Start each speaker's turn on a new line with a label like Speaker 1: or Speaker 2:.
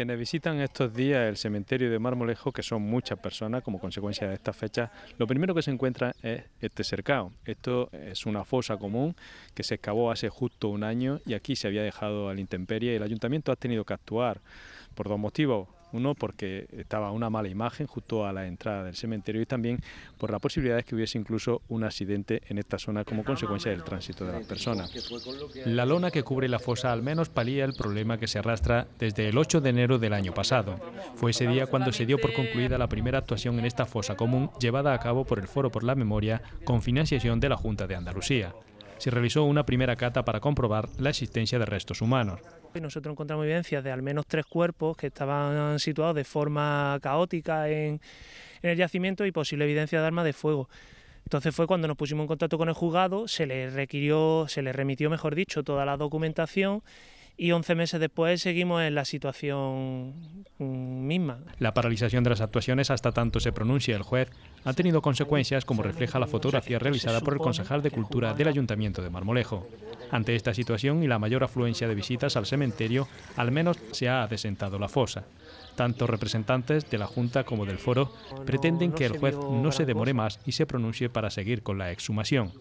Speaker 1: Quienes visitan estos días el cementerio de Marmolejo, que son muchas personas como consecuencia de estas fechas, lo primero que se encuentra es este cercado. Esto es una fosa común que se excavó hace justo un año y aquí se había dejado a la intemperie y el ayuntamiento ha tenido que actuar por dos motivos. Uno, porque estaba una mala imagen justo a la entrada del cementerio y también por la posibilidad de que hubiese incluso un accidente en esta zona como consecuencia del tránsito de las personas. La lona que cubre la fosa al menos palía el problema que se arrastra desde el 8 de enero del año pasado. Fue ese día cuando se dio por concluida la primera actuación en esta fosa común llevada a cabo por el Foro por la Memoria con financiación de la Junta de Andalucía se realizó una primera cata para comprobar la existencia de restos humanos.
Speaker 2: Nosotros encontramos evidencias de al menos tres cuerpos que estaban situados de forma caótica en, el yacimiento y posible evidencia de armas de fuego. Entonces fue cuando nos pusimos en contacto con el juzgado, se le requirió, se le remitió, mejor dicho, toda la documentación y 11 meses después seguimos en la situación mm,
Speaker 1: la paralización de las actuaciones hasta tanto se pronuncie el juez ha tenido consecuencias como refleja la fotografía realizada por el concejal de Cultura del Ayuntamiento de Marmolejo. Ante esta situación y la mayor afluencia de visitas al cementerio, al menos se ha desentado la fosa. Tanto representantes de la Junta como del Foro pretenden que el juez no se demore más y se pronuncie para seguir con la exhumación.